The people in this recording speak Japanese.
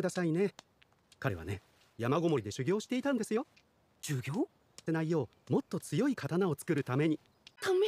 くださいね彼はね山ごもりで修行していたんですよ修行ってないようもっと強い刀を作るためにため